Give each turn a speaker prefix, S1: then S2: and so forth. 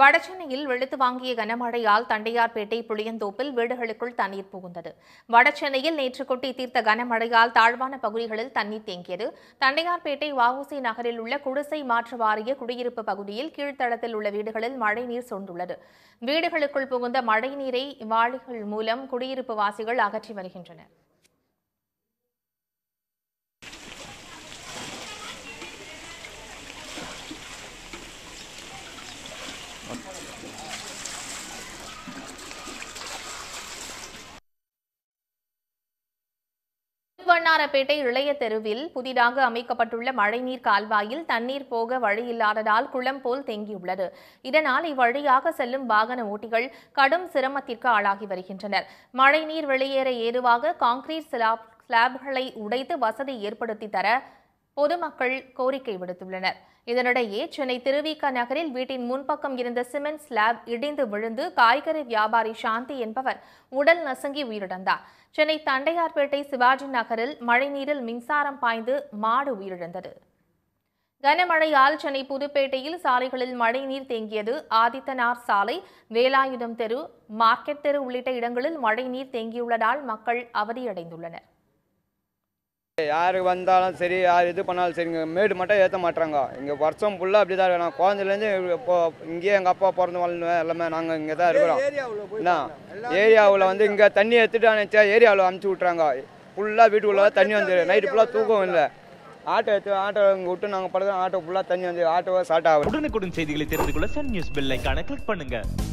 S1: வடசென்னையில் வெளுத்து வாங்கிய கனமழையால் தண்டையார்பேட்டை புளியந்தோப்பில் வீடுகளுக்குள் தண்ணீர் புகுந்தது வடசென்னையில் நேற்று கொட்டி தீர்த்த கனமழையால் தாழ்வான பகுதிகளில் தண்ணீர் தேங்கியது தண்டையார்பேட்டை வாகுசி நகரில் உள்ள குடிசை மாற்று வாரிய குடியிருப்பு பகுதியில் கீழ்த்தளத்தில் உள்ள வீடுகளில் மழைநீர் சூழ்ந்துள்ளது வீடுகளுக்குள் புகுந்த மழைநீரை வாளிகள் மூலம் குடியிருப்பு வாசிகள் அகற்றி வருகின்றனர் திருவண்ணாரப்பேட்டை இளைய தெருவில் புதிதாக அமைக்கப்பட்டுள்ள மழைநீர் கால்வாயில் தண்ணீர் போக வழி இல்லாததால் குளம் போல் தேங்கியுள்ளது இதனால் இவ்வழியாக செல்லும் வாகன ஓட்டிகள் கடும் சிரமத்திற்கு ஆளாகி வருகின்றனர் மழைநீர் வெளியேற ஏதுவாக கான்கிரீட் ஸ்லாப் ஸ்லாப்களை உடைத்து வசதி ஏற்படுத்தி தர பொதுமக்கள் கோரிக்கை விடுத்துள்ளனர் இதனிடையே சென்னை திருவிக நகரில் வீட்டின் முன்பக்கம் இருந்த சிமெண்ட் ஸ்லாப் இடிந்து விழுந்து காய்கறி வியாபாரி சாந்தி என்பவர் உடல் நசுங்கி உயிரிழந்தார் சென்னை தண்டையார்பேட்டை சிவாஜி நகரில் மழைநீரில் மின்சாரம் பாய்ந்து மாடு உயிரிழந்தது கனமழையால் சென்னை புதுப்பேட்டையில் சாலைகளில் மழைநீர் தேங்கியது ஆதித்தனார் சாலை வேலாயுதம் தெரு மார்க்கெட் தெரு உள்ளிட்ட இடங்களில் மழைநீர் தேங்கியுள்ளதால் மக்கள் அவதியடைந்துள்ளனர்
S2: யார் வந்தாலும் சரி யார் இது பண்ணாலும் சரிங்க மேடு மட்டும் ஏற்ற மாட்டாங்க இங்கே வருஷம் ஃபுல்லாக அப்படி தான் இருக்கு நான் குழந்தைலேருந்து இப்போ இங்கேயே எங்கள் அப்பா பிறந்து வாழ்ந்துவேன் எல்லாமே நாங்கள் இங்கே தான் இருக்கிறோம் என்ன ஏரியாவில் வந்து இங்கே தண்ணி எடுத்துட்டு நினச்சா ஏரியாவில் அமுச்சு விட்றாங்க ஃபுல்லாக வீட்டுக்குள்ளே தண்ணி வந்து நைட்டு ஃபுல்லாக தூக்கம் இல்லை ஆட்டோ எடுத்து ஆட்டோ இங்கே விட்டு நாங்கள் படுக்கிறோம் ஆட்டோ ஃபுல்லாக தண்ணி வந்து ஆட்டோவை ஸ்டார்ட் ஆகும் உடனுக்குடன் செய்திகளை தெரிந்து கொள்ள சன் நியூஸ் பில்லைக்கான கிளிக் பண்ணுங்கள்